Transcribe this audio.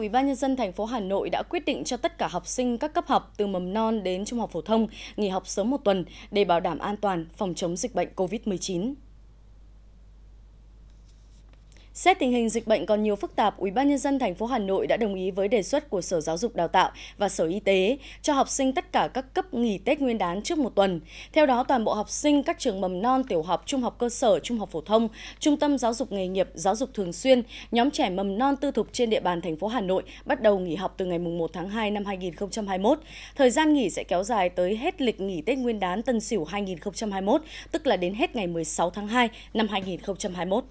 Ủy ban nhân dân thành phố Hà Nội đã quyết định cho tất cả học sinh các cấp học từ mầm non đến trung học phổ thông nghỉ học sớm một tuần để bảo đảm an toàn phòng chống dịch bệnh COVID-19. Xét tình hình dịch bệnh còn nhiều phức tạp, UBND thành phố Hà Nội đã đồng ý với đề xuất của Sở Giáo dục Đào tạo và Sở Y tế cho học sinh tất cả các cấp nghỉ Tết Nguyên đán trước một tuần. Theo đó, toàn bộ học sinh các trường mầm non, tiểu học, trung học cơ sở, trung học phổ thông, trung tâm giáo dục nghề nghiệp, giáo dục thường xuyên, nhóm trẻ mầm non tư thục trên địa bàn thành phố Hà Nội bắt đầu nghỉ học từ ngày 1 tháng 2 năm 2021. Thời gian nghỉ sẽ kéo dài tới hết lịch nghỉ Tết Nguyên đán Tân Sửu 2021, tức là đến hết ngày 16 tháng 2 năm 2021.